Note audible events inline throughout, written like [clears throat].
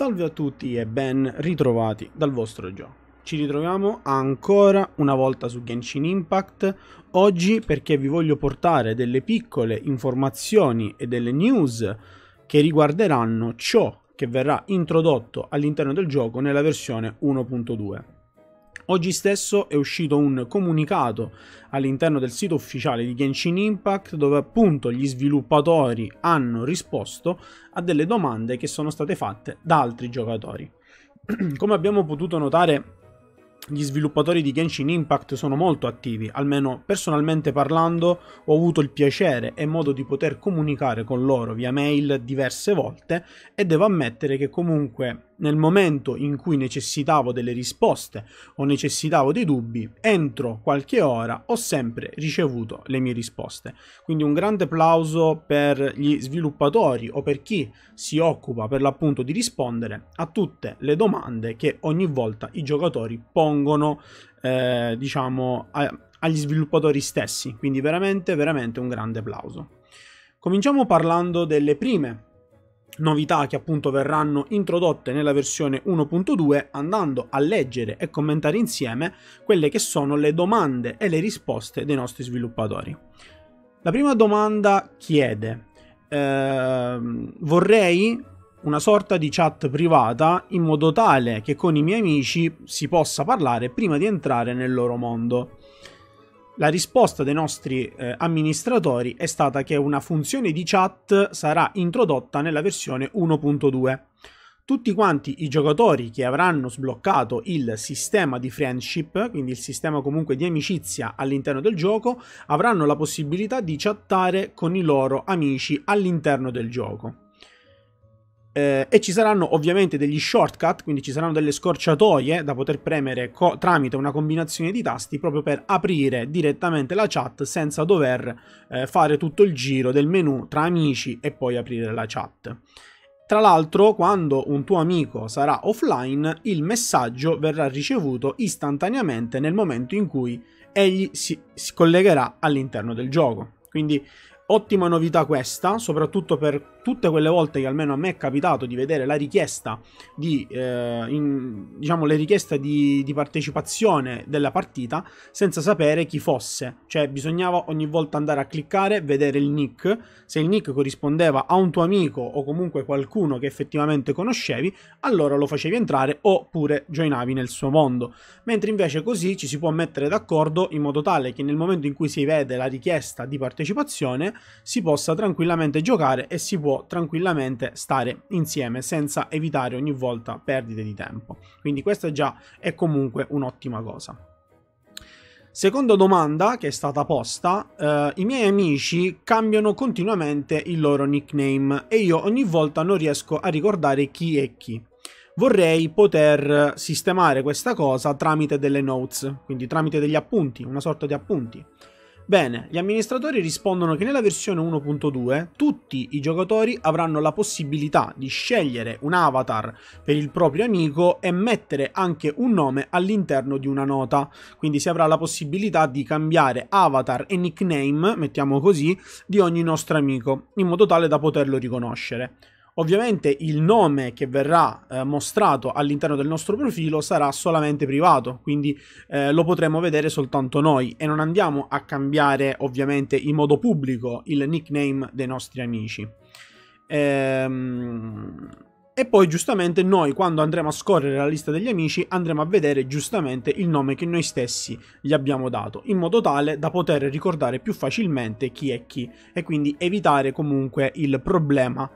Salve a tutti e ben ritrovati dal vostro gioco. Ci ritroviamo ancora una volta su Genshin Impact, oggi perché vi voglio portare delle piccole informazioni e delle news che riguarderanno ciò che verrà introdotto all'interno del gioco nella versione 1.2. Oggi stesso è uscito un comunicato all'interno del sito ufficiale di Genshin Impact dove appunto gli sviluppatori hanno risposto a delle domande che sono state fatte da altri giocatori. [clears throat] Come abbiamo potuto notare gli sviluppatori di Genshin Impact sono molto attivi, almeno personalmente parlando ho avuto il piacere e modo di poter comunicare con loro via mail diverse volte e devo ammettere che comunque nel momento in cui necessitavo delle risposte o necessitavo dei dubbi, entro qualche ora ho sempre ricevuto le mie risposte. Quindi un grande applauso per gli sviluppatori o per chi si occupa per l'appunto di rispondere a tutte le domande che ogni volta i giocatori pongono, eh, diciamo, a, agli sviluppatori stessi. Quindi veramente, veramente un grande applauso. Cominciamo parlando delle prime novità che appunto verranno introdotte nella versione 1.2 andando a leggere e commentare insieme quelle che sono le domande e le risposte dei nostri sviluppatori. La prima domanda chiede eh, vorrei una sorta di chat privata in modo tale che con i miei amici si possa parlare prima di entrare nel loro mondo la risposta dei nostri eh, amministratori è stata che una funzione di chat sarà introdotta nella versione 1.2. Tutti quanti i giocatori che avranno sbloccato il sistema di friendship, quindi il sistema comunque di amicizia all'interno del gioco, avranno la possibilità di chattare con i loro amici all'interno del gioco. Eh, e ci saranno ovviamente degli shortcut, quindi ci saranno delle scorciatoie da poter premere tramite una combinazione di tasti proprio per aprire direttamente la chat senza dover eh, fare tutto il giro del menu tra amici e poi aprire la chat. Tra l'altro, quando un tuo amico sarà offline, il messaggio verrà ricevuto istantaneamente nel momento in cui egli si, si collegherà all'interno del gioco. Quindi ottima novità questa, soprattutto per tutte quelle volte che almeno a me è capitato di vedere la richiesta di, eh, in, diciamo, le richieste di, di, partecipazione della partita senza sapere chi fosse. Cioè, bisognava ogni volta andare a cliccare, vedere il nick. Se il nick corrispondeva a un tuo amico o comunque qualcuno che effettivamente conoscevi, allora lo facevi entrare oppure joinavi nel suo mondo. Mentre invece così ci si può mettere d'accordo in modo tale che nel momento in cui si vede la richiesta di partecipazione si possa tranquillamente giocare e si può tranquillamente stare insieme senza evitare ogni volta perdite di tempo. Quindi questa già è comunque un'ottima cosa. Seconda domanda che è stata posta, eh, i miei amici cambiano continuamente il loro nickname e io ogni volta non riesco a ricordare chi è chi. Vorrei poter sistemare questa cosa tramite delle notes, quindi tramite degli appunti, una sorta di appunti. Bene, gli amministratori rispondono che nella versione 1.2 tutti i giocatori avranno la possibilità di scegliere un avatar per il proprio amico e mettere anche un nome all'interno di una nota, quindi si avrà la possibilità di cambiare avatar e nickname, mettiamo così, di ogni nostro amico, in modo tale da poterlo riconoscere. Ovviamente il nome che verrà eh, mostrato all'interno del nostro profilo sarà solamente privato, quindi eh, lo potremo vedere soltanto noi e non andiamo a cambiare ovviamente in modo pubblico il nickname dei nostri amici. Ehm... E poi giustamente noi quando andremo a scorrere la lista degli amici andremo a vedere giustamente il nome che noi stessi gli abbiamo dato in modo tale da poter ricordare più facilmente chi è chi e quindi evitare comunque il problema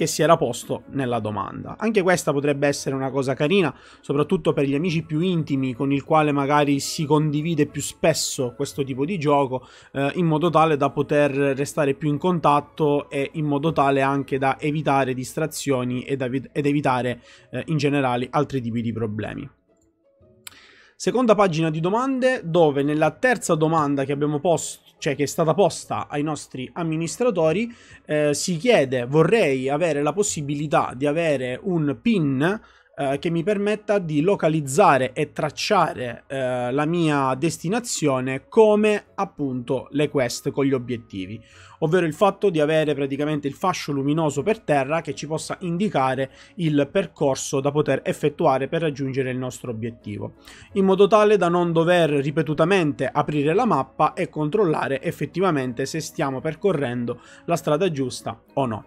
che si era posto nella domanda. Anche questa potrebbe essere una cosa carina, soprattutto per gli amici più intimi con il quale magari si condivide più spesso questo tipo di gioco, eh, in modo tale da poter restare più in contatto e in modo tale anche da evitare distrazioni ed, evit- ed evitare eh, in generale altri tipi di problemi. Seconda pagina di domande dove nella terza domanda che abbiamo posto, cioè che è stata posta ai nostri amministratori, eh, si chiede vorrei avere la possibilità di avere un PIN eh, che mi permetta di localizzare e tracciare eh, la mia destinazione come appunto le quest con gli obiettivi, ovvero il fatto di avere praticamente il fascio luminoso per terra che ci possa indicare il percorso da poter effettuare per raggiungere il nostro obiettivo, in modo tale da non dover ripetutamente aprire la mappa e controllare effettivamente se stiamo percorrendo la strada giusta o no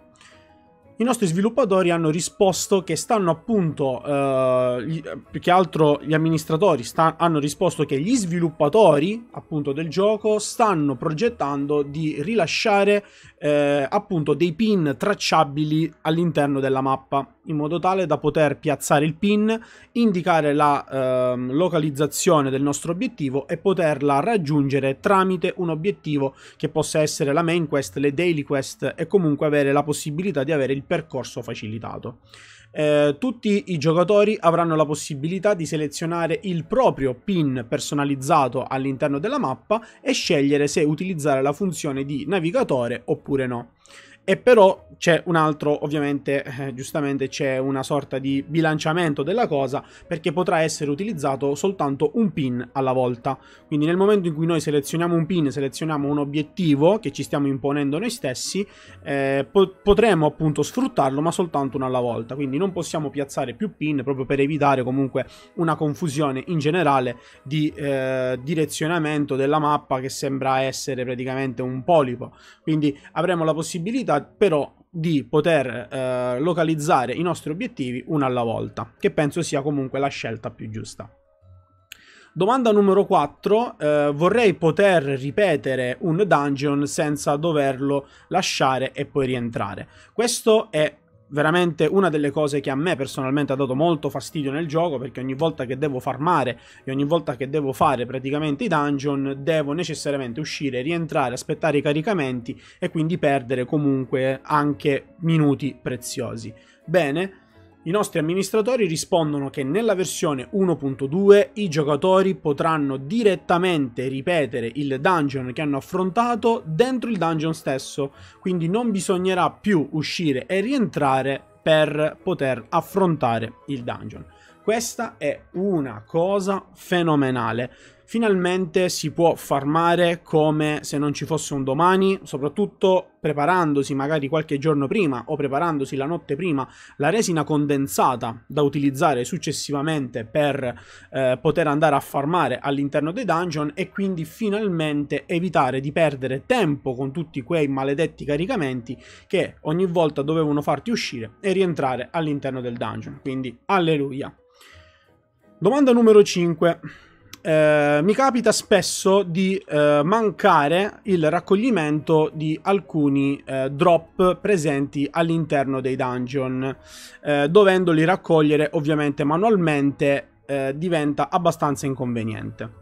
i nostri sviluppatori hanno risposto che stanno appunto, eh, gli, più che altro gli amministratori sta, hanno risposto che gli sviluppatori appunto del gioco stanno progettando di rilasciare eh, appunto dei pin tracciabili all'interno della mappa in modo tale da poter piazzare il pin, indicare la eh, localizzazione del nostro obiettivo e poterla raggiungere tramite un obiettivo che possa essere la main quest, le daily quest e comunque avere la possibilità di avere il percorso facilitato. Eh, tutti i giocatori avranno la possibilità di selezionare il proprio pin personalizzato all'interno della mappa e scegliere se utilizzare la funzione di navigatore oppure oppure no. E però c'è un altro, ovviamente, eh, giustamente c'è una sorta di bilanciamento della cosa perché potrà essere utilizzato soltanto un pin alla volta. Quindi nel momento in cui noi selezioniamo un pin, selezioniamo un obiettivo che ci stiamo imponendo noi stessi, eh, po- potremo appunto sfruttarlo ma soltanto uno alla volta. Quindi non possiamo piazzare più pin proprio per evitare comunque una confusione in generale di eh, direzionamento della mappa che sembra essere praticamente un polipo. Quindi avremo la possibilità possibilità però di poter eh, localizzare i nostri obiettivi uno alla volta, che penso sia comunque la scelta più giusta. Domanda numero 4, eh, vorrei poter ripetere un dungeon senza doverlo lasciare e poi rientrare. Questo è veramente una delle cose che a me personalmente ha dato molto fastidio nel gioco perché ogni volta che devo farmare e ogni volta che devo fare praticamente i dungeon devo necessariamente uscire, rientrare, aspettare i caricamenti e quindi perdere comunque anche minuti preziosi. Bene, i nostri amministratori rispondono che nella versione 1.2 i giocatori potranno direttamente ripetere il dungeon che hanno affrontato dentro il dungeon stesso, quindi non bisognerà più uscire e rientrare per poter affrontare il dungeon. Questa è una cosa fenomenale finalmente si può farmare come se non ci fosse un domani, soprattutto preparandosi magari qualche giorno prima o preparandosi la notte prima la resina condensata da utilizzare successivamente per eh, poter andare a farmare all'interno dei dungeon e quindi finalmente evitare di perdere tempo con tutti quei maledetti caricamenti che ogni volta dovevano farti uscire e rientrare all'interno del dungeon. Quindi alleluia. Domanda numero 5 eh, mi capita spesso di eh, mancare il raccoglimento di alcuni eh, drop presenti all'interno dei dungeon, eh, dovendoli raccogliere ovviamente manualmente eh, diventa abbastanza inconveniente.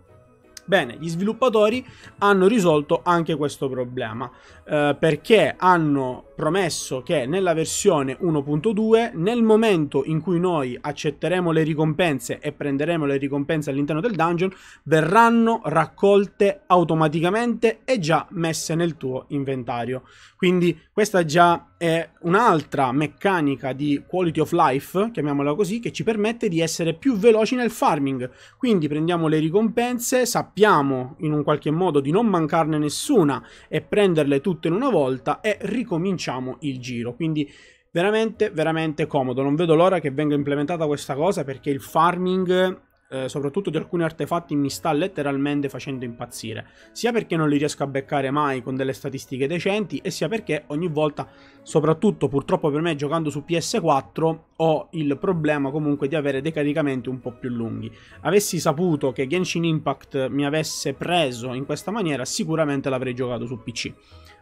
Bene, gli sviluppatori hanno risolto anche questo problema eh, perché hanno promesso che nella versione 1.2, nel momento in cui noi accetteremo le ricompense e prenderemo le ricompense all'interno del dungeon, verranno raccolte automaticamente e già messe nel tuo inventario. Quindi questa già è un'altra meccanica di quality of life, chiamiamola così, che ci permette di essere più veloci nel farming. Quindi prendiamo le ricompense, sappiamo sappiamo in un qualche modo di non mancarne nessuna e prenderle tutte in una volta e ricominciamo il giro. Quindi veramente, veramente comodo. Non vedo l'ora che venga implementata questa cosa perché il farming eh, soprattutto di alcuni artefatti, mi sta letteralmente facendo impazzire. Sia perché non li riesco a beccare mai con delle statistiche decenti, e sia perché ogni volta, soprattutto purtroppo per me giocando su PS4, ho il problema comunque di avere dei caricamenti un po' più lunghi. Avessi saputo che Genshin Impact mi avesse preso in questa maniera, sicuramente l'avrei giocato su PC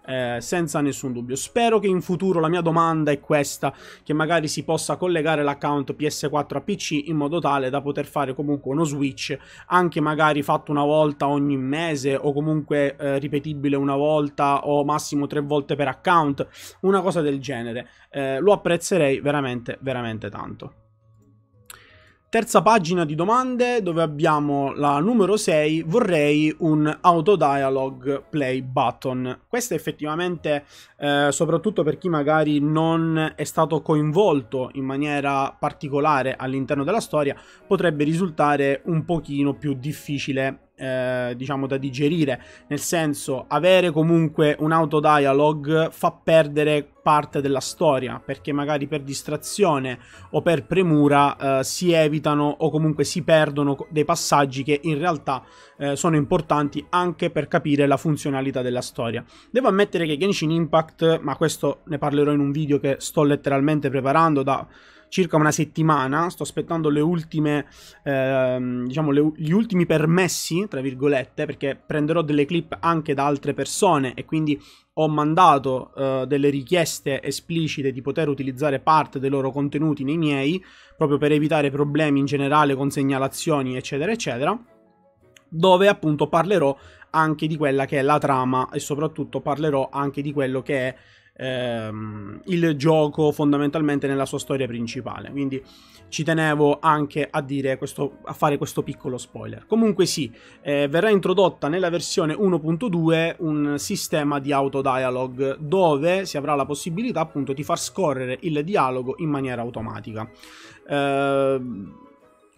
eh, senza nessun dubbio. Spero che in futuro la mia domanda è questa, che magari si possa collegare l'account PS4 a PC in modo tale da poter fare comunque uno switch, anche magari fatto una volta ogni mese o comunque eh, ripetibile una volta o massimo tre volte per account, una cosa del genere. Eh, lo apprezzerei veramente, veramente tanto. Terza pagina di domande dove abbiamo la numero 6, vorrei un auto dialogue play button. Questa effettivamente, eh, soprattutto per chi magari non è stato coinvolto in maniera particolare all'interno della storia, potrebbe risultare un pochino più difficile eh, diciamo da digerire, nel senso avere comunque un autodialog fa perdere parte della storia, perché magari per distrazione o per premura eh, si evitano o comunque si perdono dei passaggi che in realtà eh, sono importanti anche per capire la funzionalità della storia. Devo ammettere che Genshin Impact, ma questo ne parlerò in un video che sto letteralmente preparando da circa una settimana, sto aspettando le ultime, ehm, diciamo, le, gli ultimi permessi, tra virgolette, perché prenderò delle clip anche da altre persone e quindi ho mandato eh, delle richieste esplicite di poter utilizzare parte dei loro contenuti nei miei, proprio per evitare problemi in generale con segnalazioni, eccetera, eccetera dove appunto parlerò anche di quella che è la trama e soprattutto parlerò anche di quello che è ehm, il gioco fondamentalmente nella sua storia principale. Quindi ci tenevo anche a, questo, a fare questo piccolo spoiler. Comunque sì, eh, verrà introdotta nella versione 1.2 un sistema di autodialogue dove si avrà la possibilità appunto di far scorrere il dialogo in maniera automatica. Ehm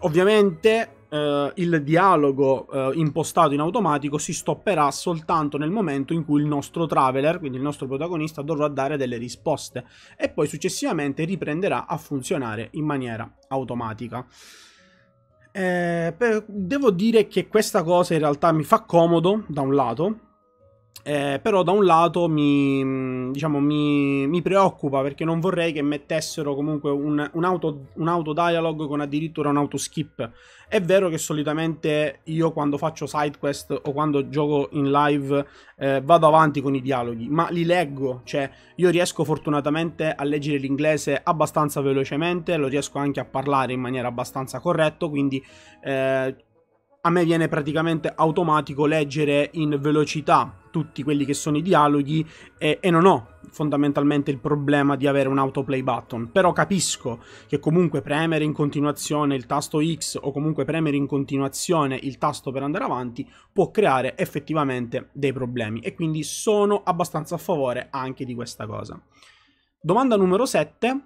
Ovviamente Uh, il dialogo uh, impostato in automatico si stopperà soltanto nel momento in cui il nostro traveler, quindi il nostro protagonista, dovrà dare delle risposte e poi successivamente riprenderà a funzionare in maniera automatica. Eh, per, devo dire che questa cosa in realtà mi fa comodo da un lato eh, però da un lato mi, diciamo, mi, mi, preoccupa perché non vorrei che mettessero comunque un, un, auto, un auto dialogue con addirittura un auto skip. È vero che solitamente io quando faccio side quest o quando gioco in live eh, vado avanti con i dialoghi, ma li leggo, cioè io riesco fortunatamente a leggere l'inglese abbastanza velocemente, lo riesco anche a parlare in maniera abbastanza corretta, quindi... Eh, a me viene praticamente automatico leggere in velocità tutti quelli che sono i dialoghi e, e non ho fondamentalmente il problema di avere un autoplay button, però capisco che comunque premere in continuazione il tasto X o comunque premere in continuazione il tasto per andare avanti può creare effettivamente dei problemi e quindi sono abbastanza a favore anche di questa cosa. Domanda numero 7,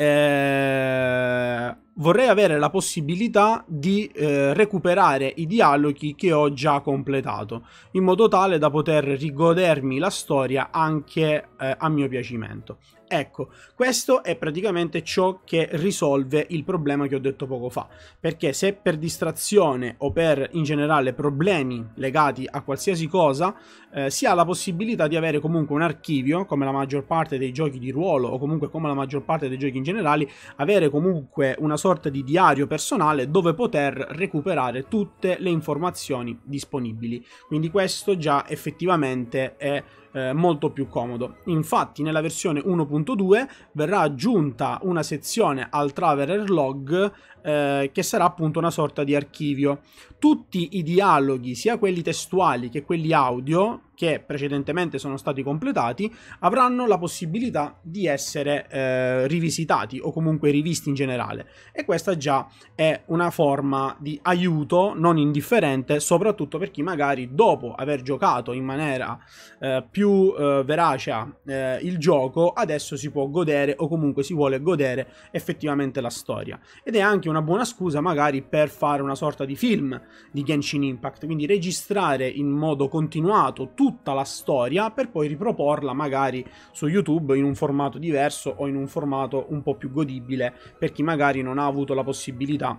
eh, vorrei avere la possibilità di eh, recuperare i dialoghi che ho già completato, in modo tale da poter rigodermi la storia anche eh, a mio piacimento. Ecco, questo è praticamente ciò che risolve il problema che ho detto poco fa, perché se per distrazione o per in generale problemi legati a qualsiasi cosa eh, si ha la possibilità di avere comunque un archivio, come la maggior parte dei giochi di ruolo o comunque come la maggior parte dei giochi in generale, avere comunque una sorta di diario personale dove poter recuperare tutte le informazioni disponibili. Quindi questo già effettivamente è eh, molto più comodo. Infatti nella versione 1.2 verrà aggiunta una sezione al Traveler Log eh, che sarà appunto una sorta di archivio. Tutti i dialoghi, sia quelli testuali che quelli audio, che precedentemente sono stati completati, avranno la possibilità di essere eh, rivisitati o comunque rivisti in generale. E questa già è una forma di aiuto non indifferente, soprattutto per chi magari dopo aver giocato in maniera eh, più eh, veracea eh, il gioco, adesso si può godere o comunque si vuole godere effettivamente la storia. Ed è anche una una buona scusa magari per fare una sorta di film di Genshin Impact, quindi registrare in modo continuato tutta la storia per poi riproporla magari su YouTube in un formato diverso o in un formato un po' più godibile per chi magari non ha avuto la possibilità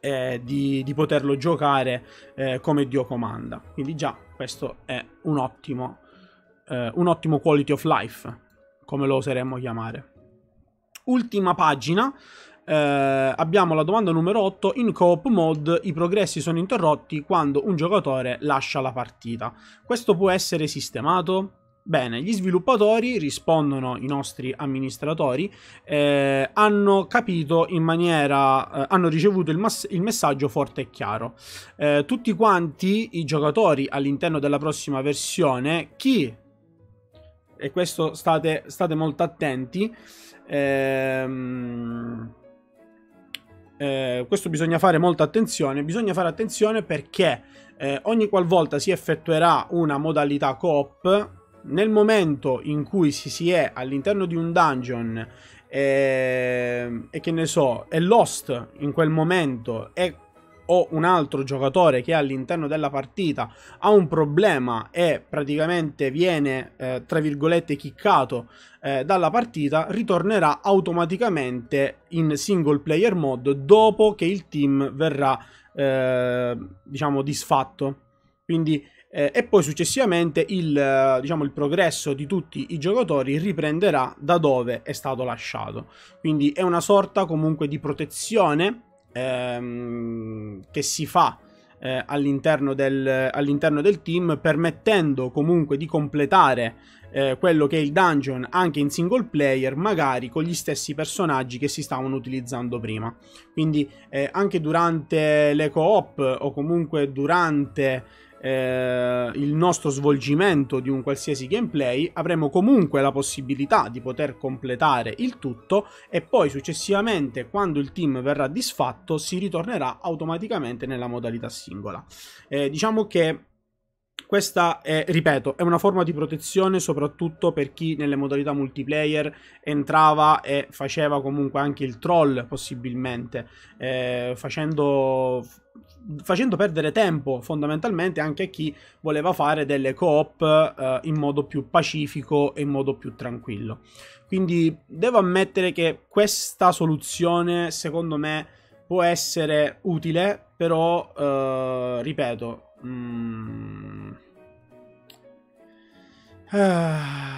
eh, di, di, poterlo giocare eh, come Dio comanda. Quindi già questo è un ottimo, eh, un ottimo quality of life, come lo oseremmo chiamare. Ultima pagina, eh, abbiamo la domanda numero 8. In coop mode i progressi sono interrotti quando un giocatore lascia la partita. Questo può essere sistemato? Bene, gli sviluppatori, rispondono i nostri amministratori, eh, hanno capito in maniera, eh, hanno ricevuto il, il, messaggio forte e chiaro. Eh, tutti quanti i giocatori all'interno della prossima versione, chi, e questo state, state molto attenti, ehm, eh, questo bisogna fare molta attenzione, bisogna fare attenzione perché eh, ogni qualvolta si effettuerà una modalità coop, nel momento in cui si, si è all'interno di un dungeon e, eh, e che ne so, è lost in quel momento e o un altro giocatore che all'interno della partita ha un problema e praticamente viene, eh, tra virgolette, chiccato eh, dalla partita, ritornerà automaticamente in single player mode dopo che il team verrà, eh, diciamo, disfatto. Quindi eh, e poi successivamente il, eh, diciamo, il, progresso di tutti i giocatori riprenderà da dove è stato lasciato. Quindi è una sorta comunque di protezione ehm, che si fa eh, all'interno, del, all'interno, del, team, permettendo comunque di completare eh, quello che è il dungeon anche in single player, magari con gli stessi personaggi che si stavano utilizzando prima. Quindi eh, anche durante le co-op o comunque durante eh, il nostro svolgimento di un qualsiasi gameplay, avremo comunque la possibilità di poter completare il tutto e poi successivamente quando il team verrà disfatto si ritornerà automaticamente nella modalità singola. Eh, diciamo che questa è, ripeto, è una forma di protezione soprattutto per chi nelle modalità multiplayer entrava e faceva comunque anche il troll possibilmente, eh, facendo facendo perdere tempo fondamentalmente anche a chi voleva fare delle coop eh, in modo più pacifico e in modo più tranquillo. Quindi devo ammettere che questa soluzione secondo me può essere utile, però eh, ripeto... Mm... Ah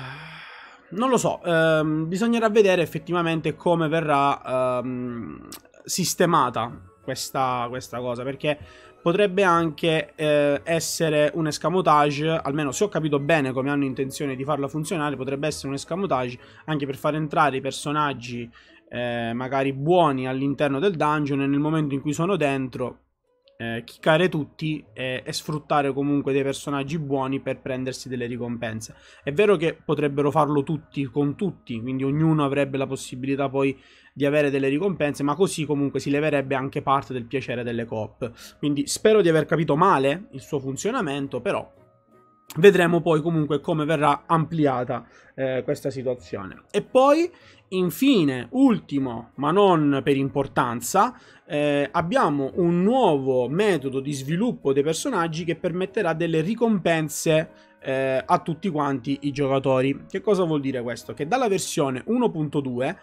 non lo so, ehm, bisognerà vedere effettivamente come verrà ehm, sistemata questa, questa cosa perché potrebbe anche eh, essere un escamotage, almeno se ho capito bene come hanno intenzione di farla funzionare, potrebbe essere un escamotage anche per far entrare i personaggi eh, magari buoni all'interno del dungeon e nel momento in cui sono dentro eh, kickare tutti e, e, sfruttare comunque dei personaggi buoni per prendersi delle ricompense. È vero che potrebbero farlo tutti con tutti, quindi ognuno avrebbe la possibilità poi di avere delle ricompense, ma così comunque si leverebbe anche parte del piacere delle coop. Quindi spero di aver capito male il suo funzionamento, però Vedremo poi comunque come verrà ampliata eh, questa situazione. E poi, infine, ultimo, ma non per importanza, eh, abbiamo un nuovo metodo di sviluppo dei personaggi che permetterà delle ricompense eh, a tutti quanti i giocatori. Che cosa vuol dire questo? Che dalla versione 1.2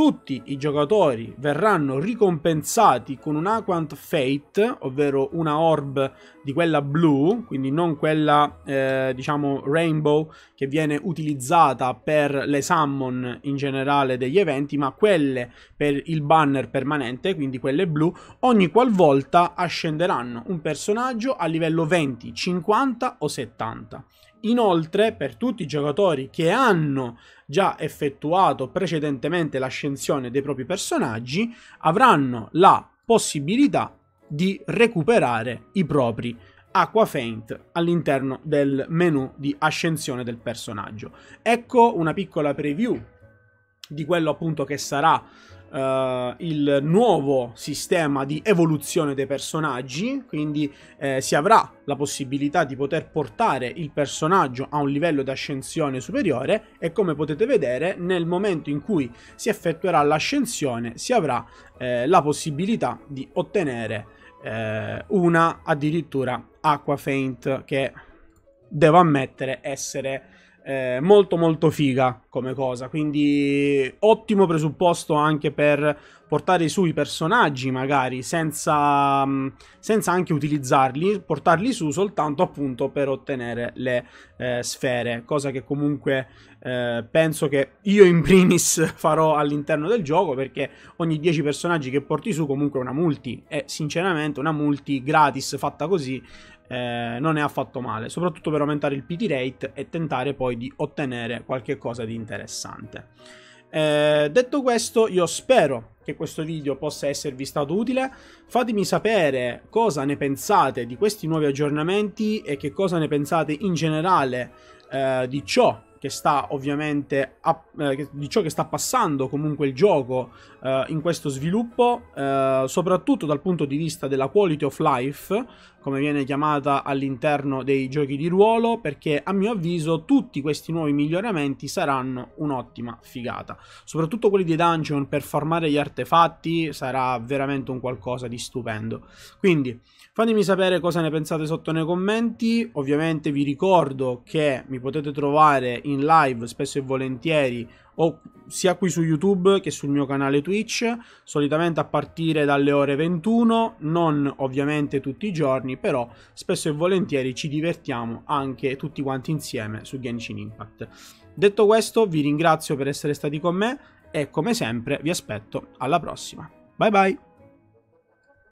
tutti i giocatori verranno ricompensati con un Aquant Fate, ovvero una orb di quella blu, quindi non quella eh, diciamo rainbow che viene utilizzata per le summon in generale degli eventi, ma quelle per il banner permanente, quindi quelle blu, ogni qualvolta ascenderanno un personaggio a livello 20, 50 o 70. Inoltre, per tutti i giocatori che hanno già effettuato precedentemente l'ascensione dei propri personaggi, avranno la possibilità di recuperare i propri Aqua Faint all'interno del menu di ascensione del personaggio. Ecco una piccola preview di quello appunto che sarà Uh, il nuovo sistema di evoluzione dei personaggi, quindi eh, si avrà la possibilità di poter portare il personaggio a un livello di ascensione superiore e come potete vedere nel momento in cui si effettuerà l'ascensione si avrà eh, la possibilità di ottenere eh, una addirittura Aqua faint che devo ammettere essere eh, molto molto figa come cosa, quindi ottimo presupposto anche per portare su i personaggi magari senza, mm, senza anche utilizzarli, portarli su soltanto appunto per ottenere le eh, sfere, cosa che comunque eh, penso che io in primis [laughs] farò all'interno del gioco perché ogni 10 personaggi che porti su comunque è una multi e sinceramente una multi gratis fatta così eh, non è affatto male, soprattutto per aumentare il PT rate e tentare poi di ottenere qualche cosa di interessante. Eh, detto questo, io spero che questo video possa esservi stato utile. Fatemi sapere cosa ne pensate di questi nuovi aggiornamenti e che cosa ne pensate in generale eh, di ciò che sta ovviamente a, eh, di ciò che sta passando comunque il gioco eh, in questo sviluppo, eh, soprattutto dal punto di vista della quality of life, come viene chiamata all'interno dei giochi di ruolo, perché a mio avviso tutti questi nuovi miglioramenti saranno un'ottima figata. Soprattutto quelli dei dungeon per formare gli artefatti sarà veramente un qualcosa di stupendo. Quindi fatemi sapere cosa ne pensate sotto nei commenti, ovviamente vi ricordo che mi potete trovare in in live spesso e volentieri o sia qui su YouTube che sul mio canale Twitch, solitamente a partire dalle ore 21, non ovviamente tutti i giorni, però spesso e volentieri ci divertiamo anche tutti quanti insieme su Genshin Impact. Detto questo, vi ringrazio per essere stati con me e come sempre vi aspetto alla prossima. Bye bye!